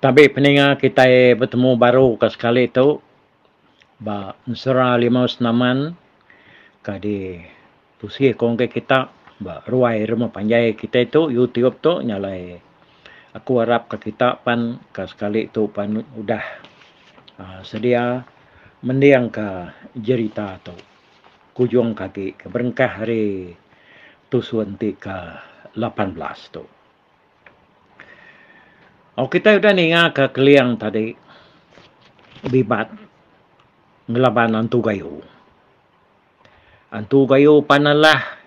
Tapi peningat kita bertemu baru ke sekali itu. Ba, Mesra Limau Senaman. Kadi pusi kongke kita. Ba, ruai rumah panjai kita itu. Youtube tu nyalai. Aku harap ke kita pan ke sekali itu pan udah. Uh, sedia mendiang ke cerita tu. Kujung kaki berengkah hari tu suanti ke 18 tu. Oh kita sudah ni ke kakliang tadi bibat ng laban ang tugayo. Ang panalah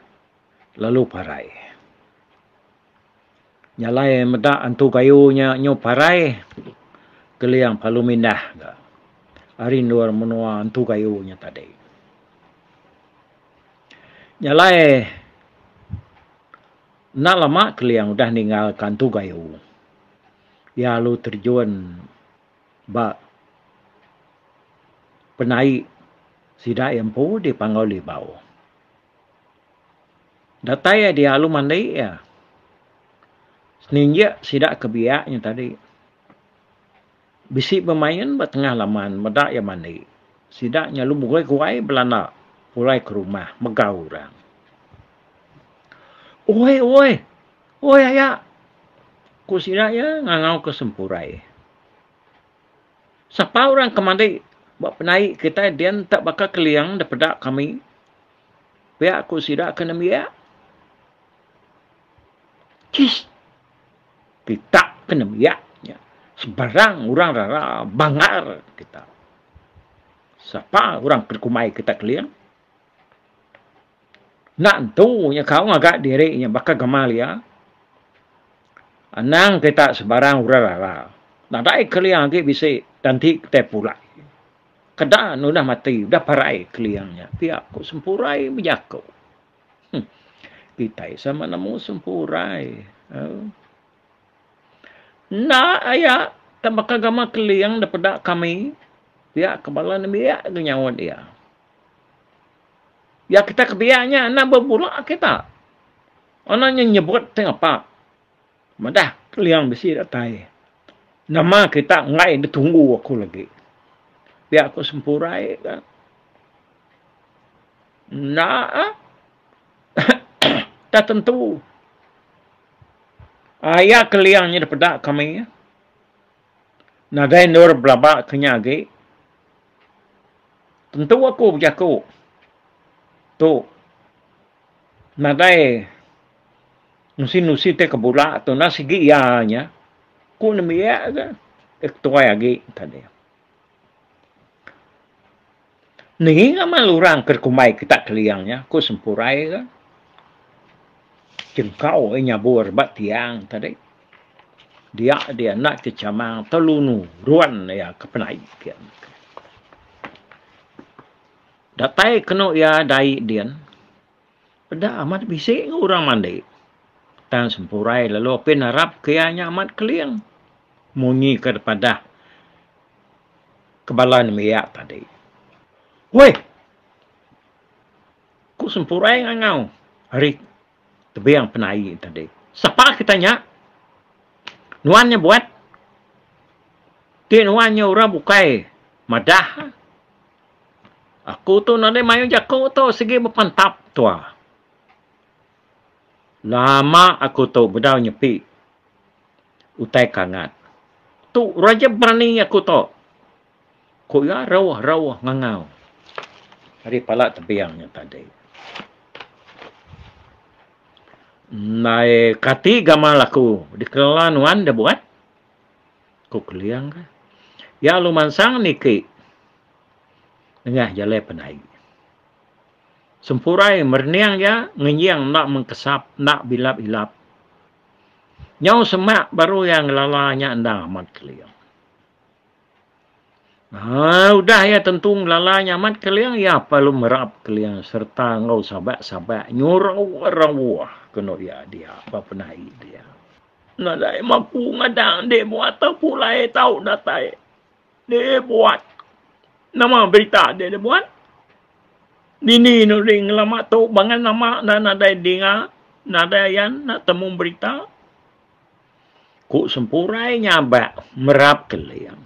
lalu parai. Nyalai meda ang tugayo niya nyo paray kliang paluminah ga. Arin luar menua ang tugayo niya tadi. Nyalay nalama kliang sudah ninggalkan tugayo. Nyalay Ya lu terjun ba penaik sida empu di panggau libau. Datai ya dia lu mandai ya. Seninja sida kebiaknya tadi. Bisi bermain bertengah laman medak ya mandai. Sidaknya lu mulai kuai belanda pulai ke rumah megau orang. Oi oi oi ayak ku sira ya ngangau ke sempurai. Sapa orang kemandai buat penaik kita dia tak bakal keliang daripada kami. Biar ku sira kena mia. Kis. Kita kena mia. Ya. Sebarang orang rara bangar kita. Sapa orang perkumai kita keliang. Nak tu yang kau agak diri yang bakal gemal ya. Anang kita sebarang urara. Lah, lah. Nadai keliang kita bisa nanti kita pulak. Kedaan sudah mati. Sudah parai keliangnya. Pihak ku sempurai menyaku. Hmm. Kita sama namu sempurai. Oh. Nah ayah. Tambah agama keliang daripada kami. Pihak kepala ni biak ke dia. Ya kita kebiaknya. Nak berpulak kita. yang nyebut tengah pak. Mada keliang besi bởi tay. nama kita cái ta tunggu aku lagi biar aku sempurai eh, kan, nah tak tentu Ayah keliangnya daripada kami. Ya? Nadai nur belabak kenyagi. Tentu aku berjaku. Tu. Nadai. Nadai nusi nusi te kebula tu nasi gi ya nya ku nemi ya ga ektua ya gi tadi nihi ngama lurang ker kumai kita keliang nya ku sempurai e ga jengkau e nya buar er bat tiang tadi dia dia nak ke camang telunu ruan e ya kepenai kian datai kena ya dai dian pada amat bisik orang mandi tan sempurai lalu pin harap kianya amat keliang munyi kepada kebalan miak tadi. Weh, ku sempurai ngau hari tebi yang penai tadi. Siapa kita nyak? Nuannya buat? Ti nuannya orang bukai madah. Aku tu nanti mayu jaku tu segi berpantap tuah. Lama aku tahu bedau nyepi. Utai kangat. Tu raja berani aku tahu, Ku ya rawah-rawah ngangau. Hari palak tebiangnya tadi. Naik kati gamal aku. Di kelelan wan dia buat. Ku keliang kah? Ya lumansang niki. Nengah jalan penaik sempurai merniang ya ngenyang nak mengkesap nak bilap bilap. nyau semak baru yang lalanya anda amat keliang Ah, udah ya tentu lalanya amat keliang ya perlu merap keliang serta ngau sabak sabak nyurau orang rawuah kena ya dia apa pernah dia nak dai mampu ngadang de buat tau pulai tau datai de buat nama berita de de buat Nini nuring lama tu bangan nama na nadai dinga nadai yan nak temu berita. Ku sempurai nyaba merap keliam.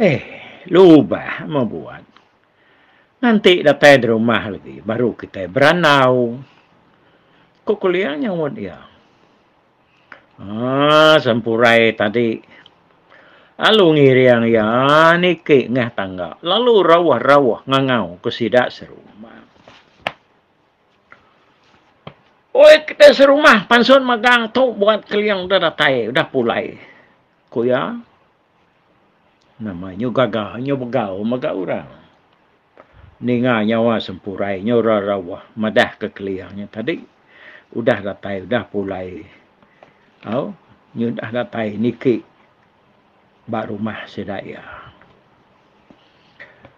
Eh, lupa membuat. Nanti datang di rumah lagi, baru kita beranau. Kok kuliah nyawat dia? Ah, sempurai tadi Alu ngiriang ya niki ngah tangga. Lalu rawah-rawah ngangau ke sidak serumah. Oi kita serumah pansun magang tu buat keliang dah datai. Dah pulai. Kuya. Namanya gagah. Nyo begau maga orang. Ninga nyawa sempurai. Nyo rawah-rawah. Madah ke keliangnya tadi. Udah datai. Udah pulai. Oh. Nyo dah datai. Nikik bak rumah sedaya.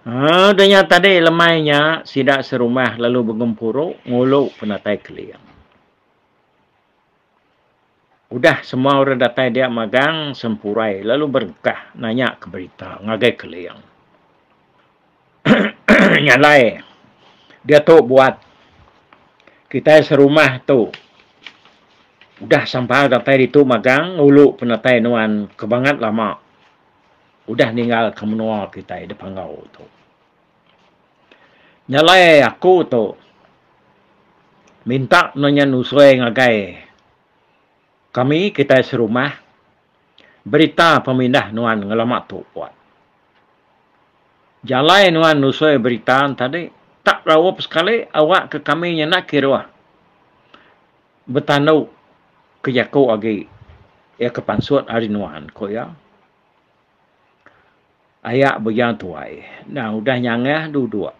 Ha, dunia tadi lemainya sidak serumah lalu bergempuru nguluk penatai keliang. Udah semua orang datang dia magang sempurai lalu berkah nanya ke berita ngagai keliang. Nyalai dia tu buat kita serumah tu udah sampai datang itu magang ulu penatai nuan kebangat lama udah ninggal ke menua kita di panggau tu. Nyalai aku tu, minta nanya nusui ngagai. Kami kita serumah, berita pemindah nuan ngelamat tu kuat. Jalai nuan nusui berita tadi, tak rawap sekali awak ke kami nak kiruah. Bertanduk ke Yaku lagi. Ya ke hari nuan. Kau ya ayak berjang tuai. Nah, udah nyangah duduk.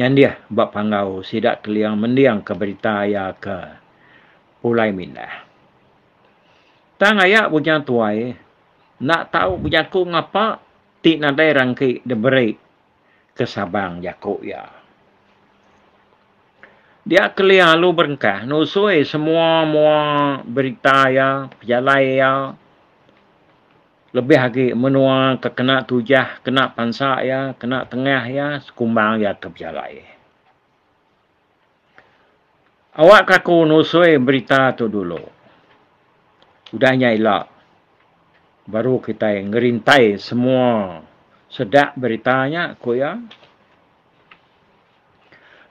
Nyang dia buat panggau sidak keliang mendiang ke berita ayak ke pulai minda. Tang ayak berjang tuai. Nak tahu berjang ngapa ti nadai rangki diberi ke Sabang Jakob ya. Dia keliang lu berengkah. Nusui semua-mua berita ya. Pejalai ya lebih lagi menuang ke kena tujah, kena pansa ya, kena tengah ya, sekumbang ya ke berjalan. Awak kaku nusui berita tu dulu. Udahnya elak. Baru kita ngerintai semua sedap beritanya ku ya.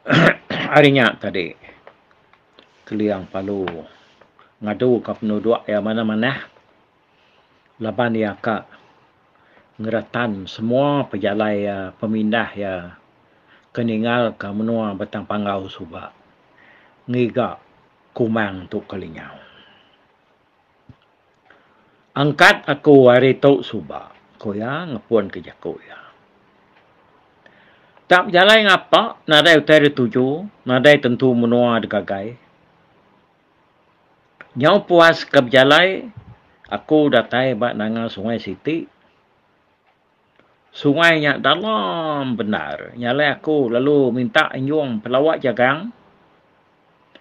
Harinya tadi. Keliang palu. Ngadu ke penuduk yang mana-mana laban ya ka ngeratan semua pejalai ya pemindah ya keningal ke menua batang panggau suba ngiga kumang tu kelingau angkat aku hari tu suba ko ya ngepun ke jaku ya tak jalai ngapa nadai utari tuju nadai tentu menua degagai nyau puas ke Aku datai bak nangal sungai Siti. Sungai yang dalam benar. Nyalai aku lalu minta injung pelawak jagang.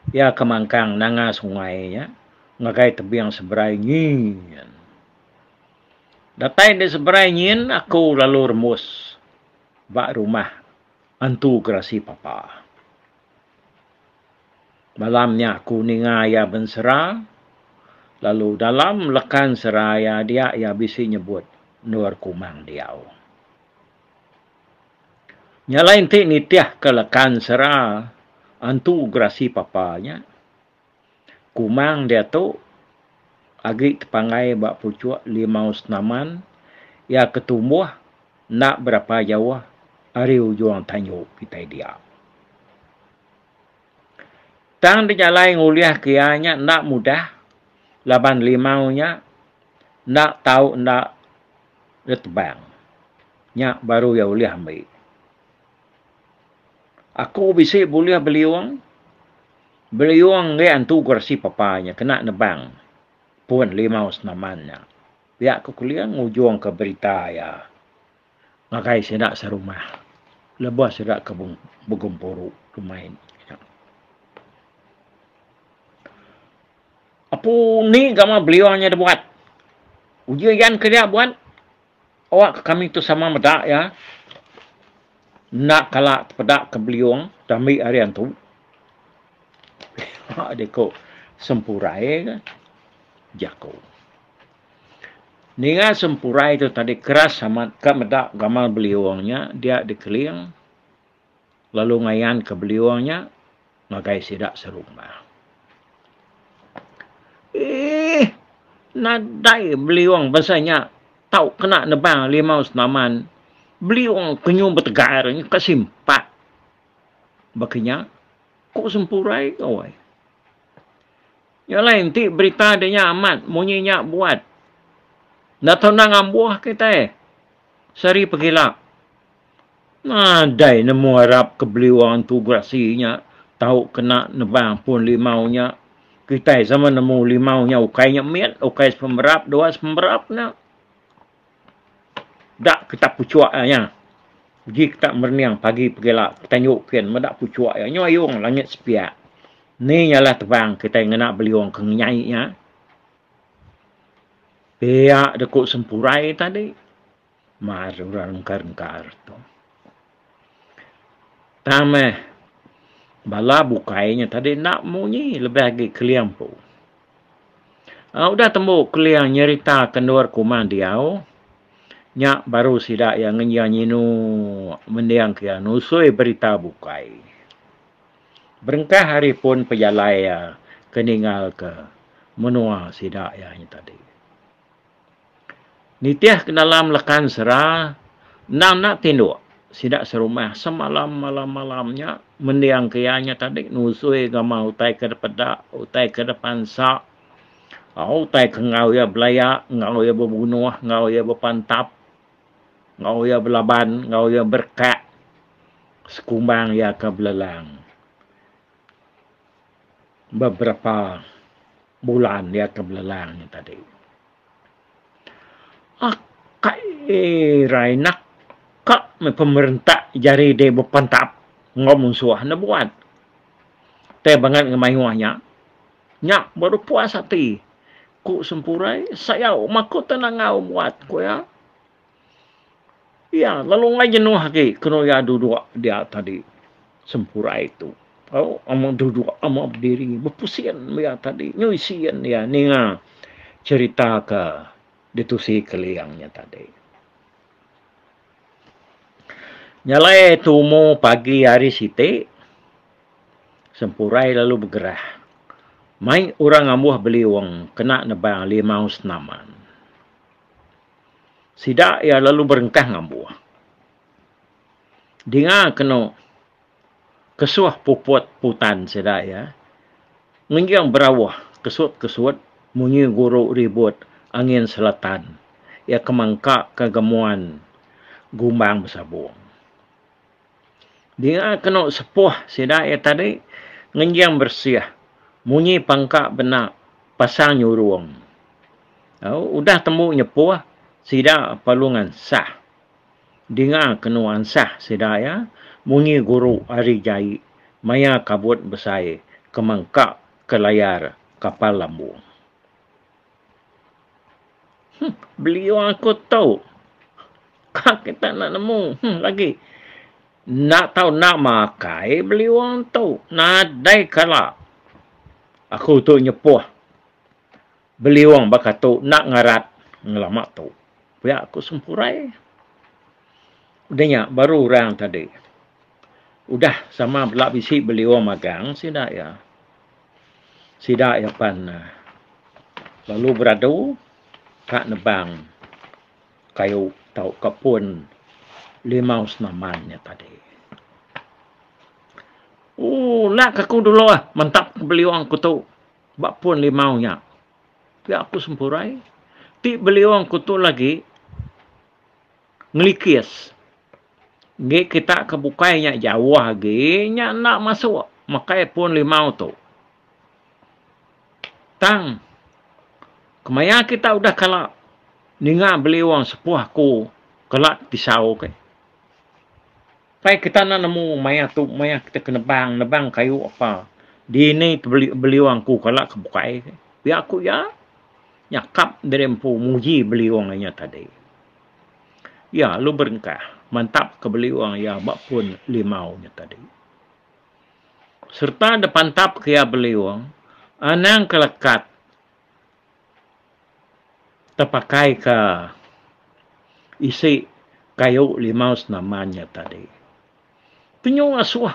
Ya kemangkang nangal sungai ya. Ngagai tebiang seberai nyin. Datai di seberai nyin aku lalu remus. Bak rumah. Antu gerasi papa. Malamnya aku ninga ya benserang. Lalu dalam lekan seraya dia ia bisi nyebut nur kumang dia. Nyala inti nitiah ke lekan sera antu grasi papanya. Kumang dia tu agi tepangai bak pucuk limau senaman ia ketumbuh nak berapa jauh hari ujung tanyo kita dia. Tang dijalai nguliah kianya nak mudah lapan limau nya nak tahu nak retbang nya baru ya boleh ambil aku bisa boleh beli uang beli uang ni antu kursi papanya kena nebang pun limau senamannya biar aku kuliah ngujuang ke berita ya makai sedak sarumah, lebah sedak ke bung bugumporu rumah Apa ni gambar beliau hanya ada buat? Ujian kerja buat? Awak kami tu sama medak ya. Nak kalah pedak ke beliau dan ambil harian tu. Dia kau sempurai ke? Jako. Dengan sempurai itu tadi keras sama kat medak gambar beliau Dia dikeliang. Lalu ngayan ke beliau Makai sidak serumah. Eh, nadai beli orang bahasanya tau kena nebang lima senaman. Beli orang kenyum bertegar ni kesimpat. Bakinya, kok sempurai kau oh, ay? Yang lain, ti berita adanya amat, munyinya buat. Nak tahu nak ambuah kita eh. Sari pergilah. Nadai nemu harap kebeli orang tu grasinya. Tahu kena nebang pun limau nya kita sama nemu limau nya ukai nya mit ukai pemberap dua pemberap nya dak kita pucuak nya Ji kita merniang pagi pergilah tanyuk kian medak pucuak nya nyoyong langit sepiak ni nyalah tebang kita ngena beliung ke nyai nya Pihak dekuk sempurai tadi. Maru rangkar-rangkar tu. Tameh. Bala bukainya tadi nak munyi lebih lagi kelian pu. Uh, ah, udah tembu kelian nyerita kenduar kuman diau. Nyak baru sidak yang nyanyi nu mendiang kia nusui berita bukai. Berengkah hari pun pejalai ya keningal ke menua sidak ya tadi. Nitiah ke dalam lekan serah, nang nak tinduk sidak serumah semalam malam malamnya mendiang kianya tadi nusui gama utai ke depan dak utai ah, ke depan sa au utai ke ngau ya belaya ngau ya berbunuh ngau ya berpantap ngau ya belaban ngau ya berkat sekumbang ya ke belalang beberapa bulan ya ke belalang tadi ak kai eh, rainak kak me pemerintah jari de bo pantap ngomong suah na buat te bangat ngemai wahnya nya baru puas hati ku sempurai saya mako ngau buat ku ya ya lalu ngai jenuh hake kena ya dua dia tadi sempurai itu Oh, ama duduk, ama berdiri. Berpusian dia tadi. Nyuisian ya. Ini ah, cerita ke ditusi keliangnya tadi. Nyalai tumu pagi hari siti. Sempurai lalu bergerah. main orang ambuh beli wang. Kena nebang limau senaman. Sidak ia lalu berengkah ngambuh. Dengar kena kesuah puput putan sedak ya. Menjang berawah kesuat-kesuat munyi guru ribut angin selatan. Ia kemangkak kegemuan gumbang bersabung dia kena sepuh sida ya tadi ngenjang bersih munyi pangkak benak pasang nyuruang oh, udah temu nyepuh sida palungan sah dia kena ansah sida ya munyi guru ari jai maya kabut besai kemangkak ke layar kapal lambung. hm, beliau aku tahu kak kita nak nemu hm, lagi nak tahu nak makai beli orang tahu. Nadai kala. Aku tu nyepuh. Beli orang bakal tu nak ngarat. Ngelamak tu. Biar aku sempurai. Udahnya baru orang tadi. Udah sama belak bisi beli orang magang. Sidak ya. Sidak ya pan. Lalu beradu. Tak nebang. Kayu tau kapun. Ka limaus namanya tadi. Oh, nak aku dulu lah. Mentap beliau aku tu. Bak pun limau nya. Ya aku sempurai. Ti beliau aku tu lagi. Ngelikis. Ngi kita kebukainya jauh lagi. Nya nak masuk. Maka pun limau tu. Tang. Kemaya kita sudah kalah. Ningga beliau sepuh aku. Kelak disau kek. Pai kita nak nemu mayat tu mayat kita kena bang nebang kayu apa. Di ini beli beli wangku ku kalau kebuka ini. Biar ya aku ya. Nyakap dari empu muji beli wangnya tadi. Ya, lu berengkah. Mantap ke beli orang ya. Bak pun limau nya tadi. Serta ada pantap ke ya beli orang. Anang kelekat. Terpakai ke isi kayu limau senamanya tadi penyung asuah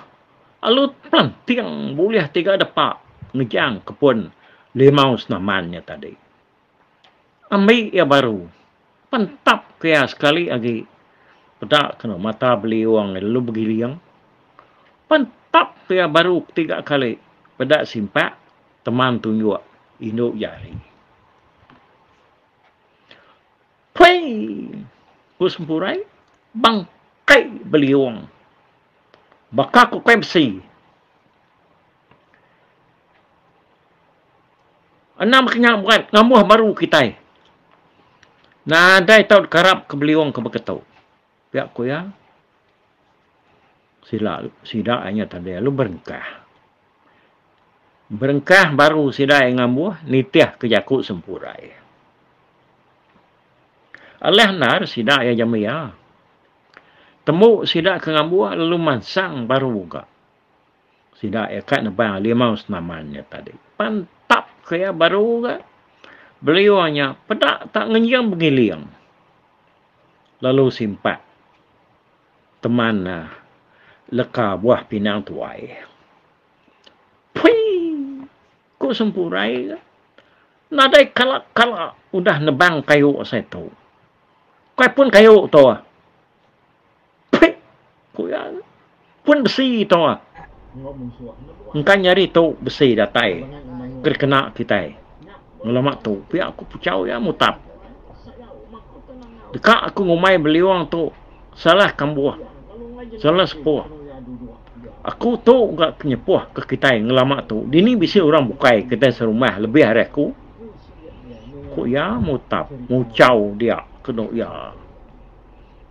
alu plan tiang boleh tiga depak ngejang kepun limau senamannya tadi ambil ya baru pentap kaya sekali lagi pedak kena mata beli uang lalu begili liang, pentap kaya baru tiga kali pedak simpak teman tunjuk induk jari Pui, gue bangkai beli uang. Macaco Pepsi. 6 kenyang bukan ngamuh baru kita. Nah, dai tau karap ke beliong ke beketau. Pihak ku ya. Sila sida hanya tadi lu berengkah. Berengkah baru sida yang ngamuh nitiah ke jaku sempurai. Alah nar sida ya jamia. Temu sidak ke ngambua lalu mansang baru buka. Sidak ekat nebang limau senamannya tadi. Pantap kaya baru buka. Beliau pedak tak ngenyam pengiliam. Lalu simpat. Teman uh, leka buah pinang tuai. puih, Kok sempurai ke? Nadai kalak-kalak. Udah nebang kayu saya tu. Kau pun kayu tu ah. Kau ya. Pun besi tau ah. Engkau nyari tu besi datai. Kerkena kita. Ngelama tu, pi aku pucau ya mutap. Dekat aku ngumai beliwang tu salah kambuah. Salah sepuh. Aku tu enggak penyepuh ke kita yang lama tu. Dini bisa orang bukai kita serumah lebih hari aku. Kau ya mutap, mucau dia kena ya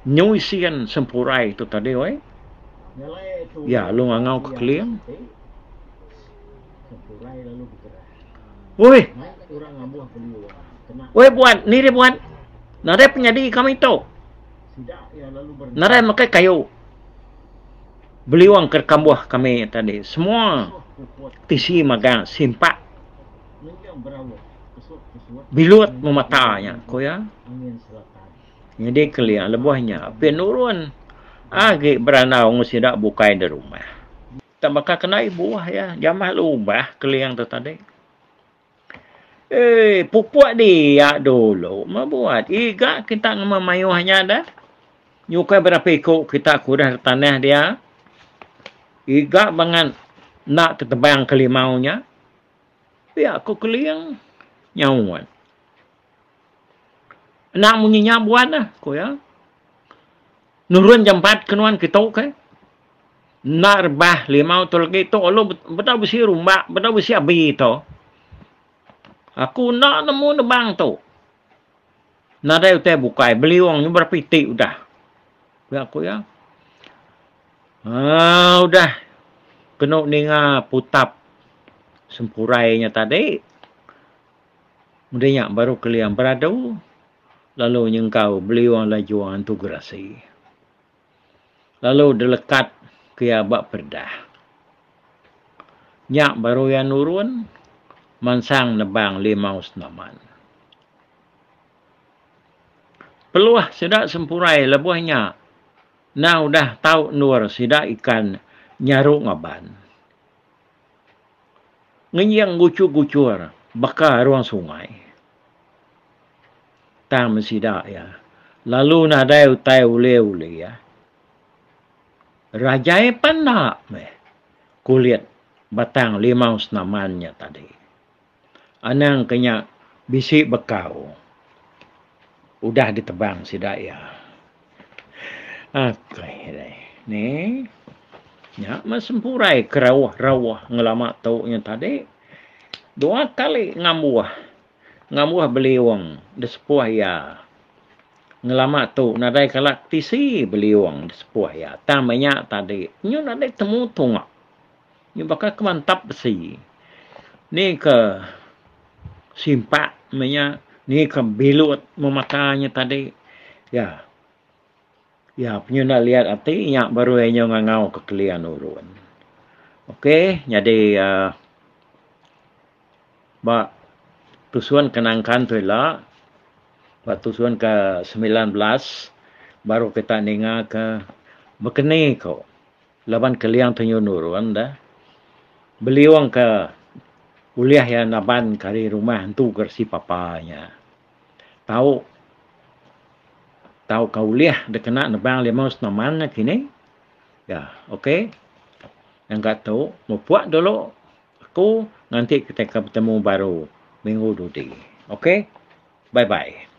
nyoi sian sempurai tu tadi oi. Ya, lu ngangau ke kelian. Woi. Woi buat, ni dia buat. Nada punya kami tu. Nada makai kayu. Beli wang ke kami tadi. Semua tisi maga simpak. Bilut mematanya. Kau ya? Jadi keliang lebuhnya. Api nurun. Agi beranau ngusir dak bukai di rumah. Tak maka kena buah ya. Jamah lubah keliang tu tadi. Eh, pupuk dia dulu. Membuat. Iga kita memayuhnya dah. Nyukai berapa ikut kita kurah tanah dia. Iga bangan nak tetebang kelimaunya. Ya, aku keliang nyawan nak muni nya buan lah ko ya nurun jam 4 kenuan kita ke nar bah limau tol ke to lo beta besi rumbak beta besi abi to aku nak nemu nebang tu nadai utai bukai beli wong ni berpiti udah ya aku ya ah udah kena ninga putap sempurainya tadi Mudahnya baru kelihatan beradau lalu engkau beli oleh juang tu gerasi. Lalu dilekat ke abak perdah. Nyak baru yang nurun, mansang nebang limau senaman. Peluah sedak sempurai lebuahnya. Na udah tau nur sedak ikan nyaru ngaban. Ngenyang gucu-gucur, bakar ruang sungai tang mesti dak ya. Lalu nadai utai ule ule ya. Rajai pandak me. Kulit batang limau senamannya tadi. Anang kenya bisi bekau. Udah ditebang si dak ya. Okay, deh. ni. Ya, masempurai kerawah-rawah ngelamak tau tadi. Dua kali ngambuah ngamuah beli wong de sepuah ya ngelama tu nadai kalak tisi beli wong de sepuah ya tamanya tadi nyu nadai temu tunga nyu bakal kemantap besi ni ke simpak menya ni ke bilut mematanya tadi ya ya punya nak lihat ati yang baru enyo ngangau ke kelian urun okey jadi uh, bak tusuan ke Nangkan tu lah. Lepas tusuan ke 19. Baru kita dengar ke Bekeni ko. Kan laban ke liang tanyo nurun dah. Beliwang ke Uliah yang naban kari rumah tu kersi papanya. Tahu tahu kau lihat dah kena nebang lima ratus naman lah kini. Ya, okey. Yang kau tahu, mau buat dulu. Aku nanti kita akan bertemu baru. minggu duty. ok, Bye-bye.